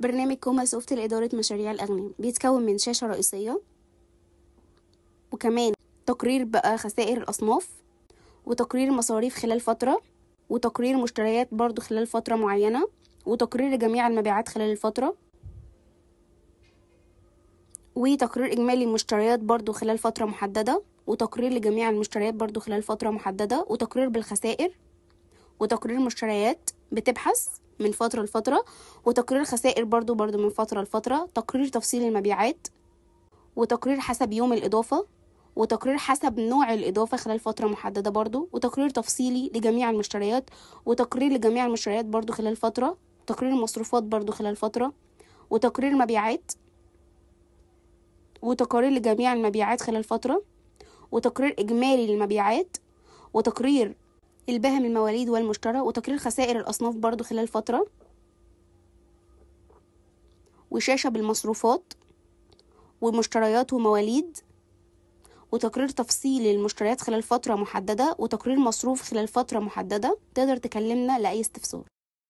برنامج كوما سوفت لإدارة مشاريع الأغنام بيتكون من شاشة رئيسية وكمان تقرير بقى خسائر الأصناف وتقرير مصاريف خلال فترة وتقرير مشتريات برضو خلال فترة معينة وتقرير جميع المبيعات خلال الفترة وتقرير إجمالي المشتريات برضو خلال فترة محددة وتقرير لجميع المشتريات برضو خلال فترة محددة وتقرير بالخسائر وتقرير مشتريات بتبحث من فترة لفترة وتقرير خسائر برضو برضو من فترة لفترة تقرير تفصيل المبيعات وتقرير حسب يوم الإضافة وتقرير حسب نوع الإضافة خلال فترة محددة برضو وتقرير تفصيلي لجميع المشتريات وتقرير لجميع المشتريات برضو خلال فترة تقرير المصروفات برضو خلال فترة وتقرير مبيعات وتقارير لجميع المبيعات خلال فترة وتقرير إجمالي للمبيعات وتقرير البهم المواليد والمشترى وتقرير خسائر الأصناف برضو خلال فترة وشاشة بالمصروفات ومشتريات ومواليد وتقرير تفصيل المشتريات خلال فترة محددة وتقرير مصروف خلال فترة محددة تقدر تكلمنا لأي استفسار